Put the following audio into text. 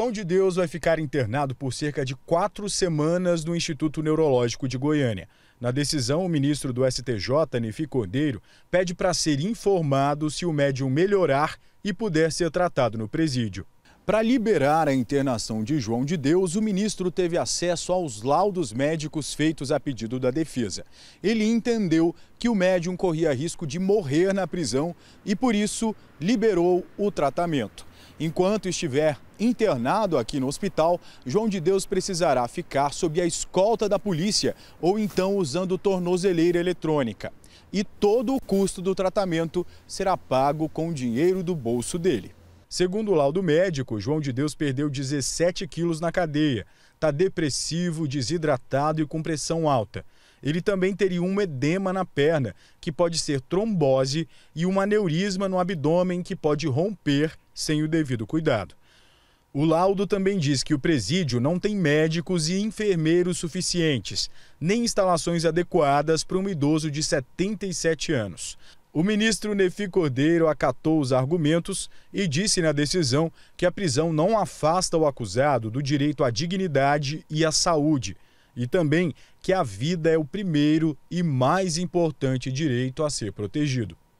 João de Deus vai ficar internado por cerca de quatro semanas no Instituto Neurológico de Goiânia. Na decisão, o ministro do STJ, Nefi Cordeiro, pede para ser informado se o médium melhorar e puder ser tratado no presídio. Para liberar a internação de João de Deus, o ministro teve acesso aos laudos médicos feitos a pedido da defesa. Ele entendeu que o médium corria risco de morrer na prisão e, por isso, liberou o tratamento. Enquanto estiver Internado aqui no hospital, João de Deus precisará ficar sob a escolta da polícia ou então usando tornozeleira eletrônica. E todo o custo do tratamento será pago com o dinheiro do bolso dele. Segundo o laudo médico, João de Deus perdeu 17 quilos na cadeia. Está depressivo, desidratado e com pressão alta. Ele também teria um edema na perna, que pode ser trombose, e um aneurisma no abdômen, que pode romper sem o devido cuidado. O laudo também diz que o presídio não tem médicos e enfermeiros suficientes, nem instalações adequadas para um idoso de 77 anos. O ministro Nefi Cordeiro acatou os argumentos e disse na decisão que a prisão não afasta o acusado do direito à dignidade e à saúde, e também que a vida é o primeiro e mais importante direito a ser protegido.